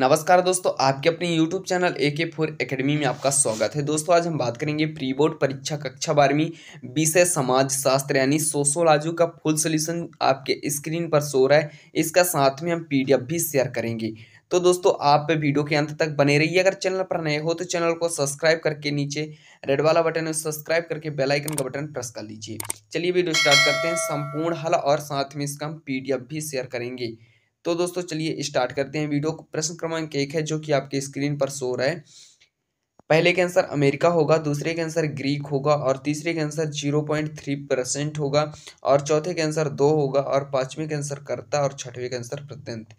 नमस्कार दोस्तों आपके अपने यूट्यूब चैनल ए के फोर अकेडमी में आपका स्वागत है दोस्तों आज हम बात करेंगे प्री बोर्ड परीक्षा कक्षा बारहवीं विषय समाज शास्त्र यानी सोशोलॉजी का फुल सोल्यूशन आपके स्क्रीन पर शो रहा है इसका साथ में हम पीडीएफ भी शेयर करेंगे तो दोस्तों आप वीडियो के अंत तक बने रहिए अगर चैनल पर नए हो तो चैनल को सब्सक्राइब करके नीचे रेड वाला बटन है सब्सक्राइब करके बेल आइकन का बटन प्रेस कर लीजिए चलिए वीडियो स्टार्ट करते हैं संपूर्ण हल और साथ में इसका हम पीडीएफ भी शेयर करेंगे तो दोस्तों चलिए स्टार्ट करते हैं वीडियो प्रश्न क्रमांक एक है जो कि आपके स्क्रीन पर शो रहा है पहले के आंसर अमेरिका होगा दूसरे के आंसर ग्रीक होगा और तीसरे के answer zero point three percent होगा और चौथे के आंसर दो होगा और पांचवें के आंसर कर्ता और छठवें के आंसर प्रत्यंत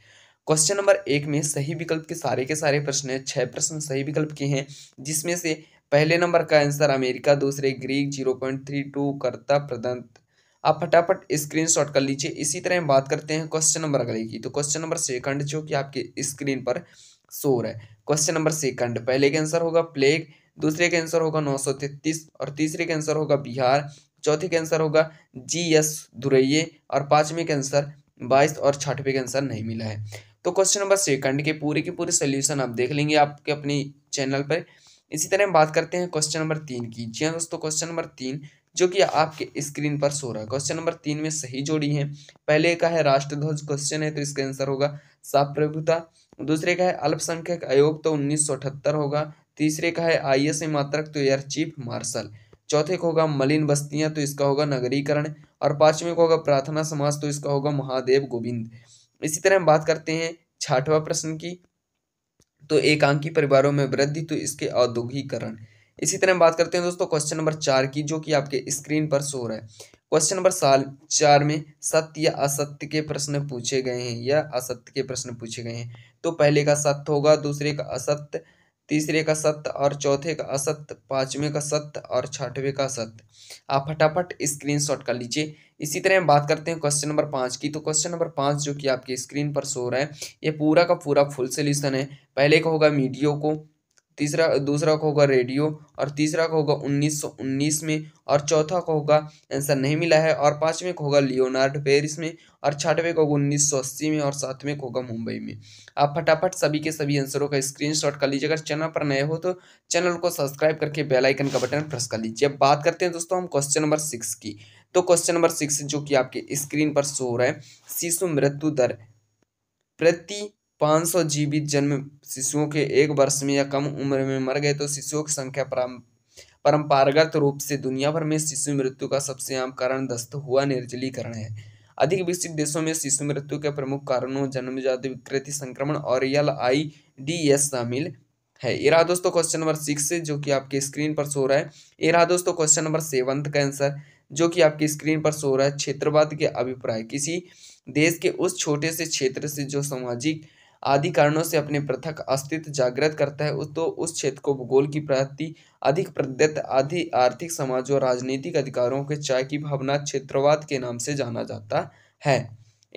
क्वेश्चन नंबर एक में सही विकल्प के सारे के सारे प्रश्न हैं छः प्रश्न सही विकल्प के हैं जिसमें से पहले नंबर का आंसर अमेरिका दूसरे Greek zero point three two कर्ता प्रदंत आप फटाफट स्क्रीनशॉट कर लीजिए इसी तरह हम बात करते हैं क्वेश्चन नंबर अगले की तो क्वेश्चन नंबर सेकंड जो कि आपके स्क्रीन पर शोर रहा है क्वेश्चन नंबर सेकंड पहले का आंसर होगा प्लेग दूसरे का आंसर होगा नौ सौ तैतीस और तीसरे का आंसर होगा बिहार चौथे का आंसर होगा जी एस दुरैये और पाँचवें का आंसर बाईस और छठवें का आंसर नहीं मिला है तो क्वेश्चन नंबर सेकंड के पूरे के पूरे सोल्यूशन आप देख लेंगे आपके अपने चैनल पर इसी तरह हम बात करते हैं क्वेश्चन नंबर तीन की जी हाँ दोस्तों क्वेश्चन नंबर तीन जो कि आपके स्क्रीन पर सो रहा है क्वेश्चन नंबर तीन में सही जोड़ी है पहले का है राष्ट्रध्वज क्वेश्चन है तो इसका आंसर होगा साप्रभुता दूसरे का है अल्पसंख्यक आयोग तो उन्नीस होगा तीसरे का है आई एस मात्रक तो एयर चीफ मार्शल चौथे को होगा मलिन बस्तियां तो इसका होगा नगरीकरण और पांचवें को होगा प्रार्थना समाज तो इसका होगा महादेव गोविंद इसी तरह हम बात करते हैं छाठवा प्रश्न की तो एकांकी परिवारों में वृद्धि तो इसके औद्योगिकरण इसी तरह हम बात करते हैं दोस्तों क्वेश्चन नंबर चार की जो कि आपके स्क्रीन पर शो रहा है क्वेश्चन नंबर साल चार में सत्य या असत्य के प्रश्न पूछे गए हैं या असत्य के प्रश्न पूछे गए हैं तो पहले का सत्य होगा दूसरे का असत्य तीसरे का सत्य और चौथे का असत्य पांचवें का सत्य और छठवें का सत्य आप फटाफट स्क्रीन शॉट कर लीजिए इसी तरह हम बात करते हैं क्वेश्चन नंबर पाँच की तो क्वेश्चन नंबर पाँच जो कि आपके स्क्रीन पर शो रहा है ये पूरा का पूरा फुल सोल्यूशन है पहले का होगा मीडियो को तीसरा दूसरा का होगा रेडियो और तीसरा का होगा 1919 में और चौथा का होगा आंसर नहीं मिला है और पांचवें का होगा लियोनार्ड पेरिस में और छठवें का होगा उन्नीस में और सातवें का होगा मुंबई में आप फटाफट सभी के सभी आंसरों का स्क्रीनशॉट कर लीजिए अगर चैनल पर नए हो तो चैनल को सब्सक्राइब करके बेलाइकन का बटन प्रेस कर लीजिए अब बात करते हैं दोस्तों हम क्वेश्चन नंबर सिक्स की तो क्वेश्चन नंबर सिक्स जो कि आपके स्क्रीन पर शो हो रहा है शिशु मृत्यु दर प्रति पाँच सौ जीवित जन्म शिशुओं के एक वर्ष में या कम उम्र में मर गए तो शिशुओं की संख्या परंपरागत रूप से दुनिया भर में शिशु मृत्यु का सबसे आम कारण दस्त हुआ निर्जलीकरण है अधिक विकसित देशों में शिशु मृत्यु के प्रमुख कारणों जन्मजात विकृति संक्रमण और एल आई डी एस शामिल है ये रहा दोस्तों क्वेश्चन नंबर सिक्स जो कि आपके स्क्रीन पर सो रहा है ये रहा दोस्तों क्वेश्चन नंबर सेवंथ का आंसर जो कि आपकी स्क्रीन पर सो रहा है क्षेत्रवाद के अभिप्राय किसी देश के उस छोटे से क्षेत्र से जो सामाजिक आदि कारणों से अपने पृथक अस्तित्व जागृत करता है तो उस क्षेत्र को भूगोल की प्रति अधिक प्रदत्त आदि आर्थिक समाज और राजनीतिक अधिकारों के चाय की भावना क्षेत्रवाद के नाम से जाना जाता है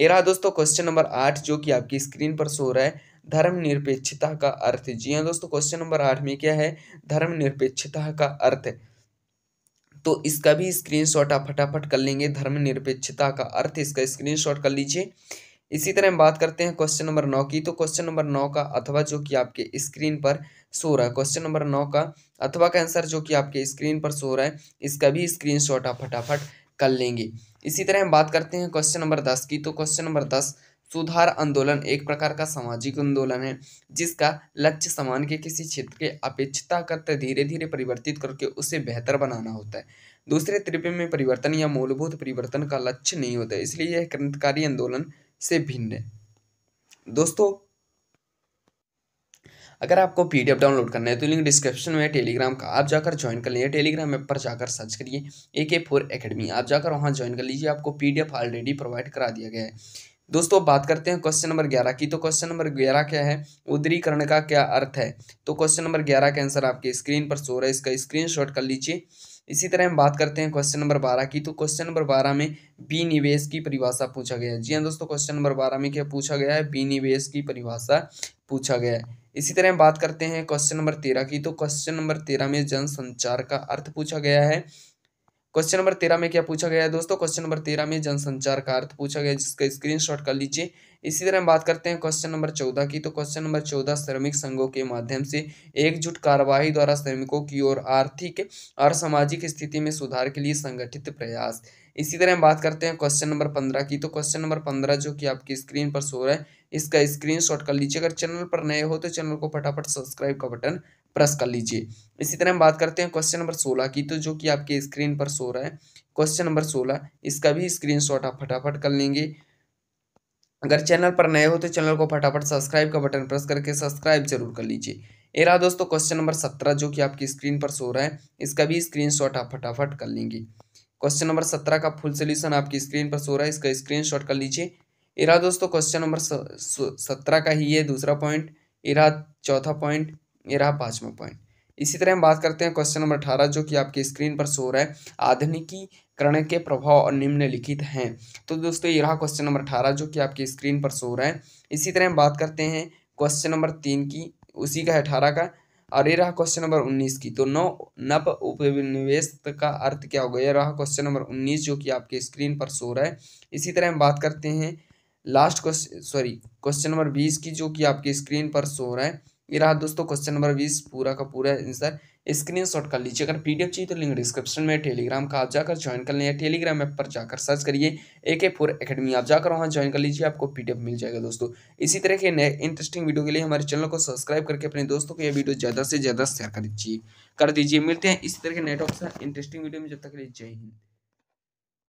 एरा दोस्तों क्वेश्चन नंबर आठ जो कि आपकी स्क्रीन पर सो रहा है धर्मनिरपेक्षता का अर्थ जी हाँ दोस्तों क्वेश्चन नंबर आठ में क्या है धर्मनिरपेक्षता का अर्थ तो इसका भी स्क्रीनशॉट आप फटाफट कर लेंगे धर्मनिरपेक्षता का अर्थ इसका स्क्रीनशॉट कर लीजिए इसी तरह हम बात करते हैं क्वेश्चन नंबर नौ की तो क्वेश्चन नंबर नौ का अथवा जो कि आपके स्क्रीन पर सो रहा है क्वेश्चन नंबर नौ का अथवा का आंसर जो कि आपके स्क्रीन पर सो रहा है इसका भी स्क्रीन शॉट आप फटाफट कर लेंगे इसी तरह हम बात करते हैं क्वेश्चन नंबर दस की तो क्वेश्चन नंबर दस सुधार आंदोलन एक प्रकार का सामाजिक आंदोलन है जिसका लक्ष्य समान के किसी क्षेत्र के अपेक्षता करते धीरे धीरे परिवर्तित करके उसे बेहतर बनाना होता है दूसरे त्रिव्य में परिवर्तन या मूलभूत परिवर्तन का लक्ष्य नहीं होता इसलिए यह क्रांतिकारी आंदोलन से भिन्न है दोस्तों अगर आपको पीडीएफ डाउनलोड करना है तो लिंक डिस्क्रिप्शन में टेलीग्राम का आप जाकर ज्वाइन कर लीजिए टेलीग्राम ऐप पर जाकर सर्च करिए ए के फोर अकेडमी आप जाकर वहाँ ज्वाइन कर लीजिए आपको पीडीएफ ऑलरेडी प्रोवाइड करा दिया गया है दोस्तों बात करते हैं क्वेश्चन नंबर ग्यारह की तो क्वेश्चन नंबर ग्यारह क्या है उदरीकरण का क्या अर्थ है तो क्वेश्चन नंबर ग्यारह का आंसर आपके स्क्रीन पर सो रहा है इसका स्क्रीन कर लीजिए इसी तरह हम बात करते हैं क्वेश्चन नंबर बारह की तो क्वेश्चन नंबर बारह में बी निवेश की परिभाषा पूछा गया है जी हाँ दोस्तों क्वेश्चन नंबर बारह में क्या पूछा गया है बी निवेश की परिभाषा पूछा गया है इसी तरह हम बात करते हैं क्वेश्चन नंबर तेरह की तो क्वेश्चन नंबर तेरह में जनसंचार का अर्थ पूछा गया है क्वेश्चन नंबर तेरह में क्या पूछा गया है दोस्तों क्वेश्चन नंबर तेरह में जनसंचार का अर्थ पूछा गया जिसका स्क्रीनशॉट कर लीजिए इसी तरह हम बात करते हैं क्वेश्चन नंबर चौदह की तो क्वेश्चन नंबर चौदह श्रमिक संघों के माध्यम से एकजुट कार्यवाही द्वारा श्रमिकों की ओर आर्थिक और सामाजिक स्थिति में सुधार के लिए संगठित प्रयास इसी तरह हम बात करते हैं क्वेश्चन नंबर पंद्रह की तो क्वेश्चन नंबर पंद्रह जो कि आपकी स्क्रीन पर शो रहा है इसका स्क्रीनशॉट कर लीजिए अगर चैनल पर नए हो तो चैनल को फटाफट सब्सक्राइब का बटन प्रेस कर लीजिए इसी तरह हम बात करते हैं क्वेश्चन नंबर सोलह की तो जो कि आपके स्क्रीन पर सो रहा है क्वेश्चन नंबर सोलह इसका भी शॉट आप फटाफट कर लेंगे अगर चैनल पर नए हो तो चैनल को फटाफट सब्सक्राइब का बटन प्रेस करके सब्सक्राइब जरूर कर लीजिए ये रहा दोस्तों क्वेश्चन नंबर सत्रह जो कि आपकी स्क्रीन पर सो रहा है इसका भी स्क्रीनशॉट आप फटाफट कर लेंगे क्वेश्चन नंबर सत्रह का फुल सोल्यूशन आपकी स्क्रीन पर सो रहा है इसका स्क्रीनशॉट कर लीजिए एरा दोस्तों क्वेश्चन नंबर सत्रह का ही ये दूसरा पॉइंट एरा चौथा पॉइंट ये रहा पाँचवा पॉइंट इसी तरह हम बात करते हैं क्वेश्चन नंबर अठारह जो कि आपकी स्क्रीन पर शो रहा है आधुनिकीकरण के प्रभाव और निम्नलिखित हैं तो दोस्तों ये रहा क्वेश्चन नंबर अठारह जो कि आपकी स्क्रीन पर शो रहा है इसी तरह हम बात करते हैं क्वेश्चन नंबर तीन की उसी का है अठारह का और ये रहा क्वेश्चन नंबर उन्नीस की तो नौ नव उपनिवेश का अर्थ क्या होगा ये रहा क्वेश्चन नंबर उन्नीस जो कि आपके स्क्रीन पर शो रहा है इसी तरह हम बात करते हैं last question sorry question number बीस की जो कि आपके स्क्रीन पर शो रहा है रहा दोस्तों क्वेश्चन नंबर बीस पूरा का पूरा आंसर स्क्रीन शॉट कर लीजिए अगर पीडीएफ चाहिए तो लिंक डिस्क्रिप्शन में टेलीग्राम का आप जाकर ज्वाइन कर लें या टेलीग्राम ऐप पर जाकर सर्च करिए ए के फोर अकेडमी आप जाकर वहाँ ज्वाइन कर लीजिए आपको पी मिल जाएगा दोस्तों इसी तरह के नए इंटरेस्टिंग वीडियो के लिए हमारे चैनल को सब्सक्राइब करके अपने दोस्तों को यह वीडियो ज़्यादा से ज़्यादा शेयर कर दीजिए कर दीजिए मिलते हैं इसी तरह के नेटवर्क इंटरेस्टिंग वीडियो में जब तक के लिए जय हिंद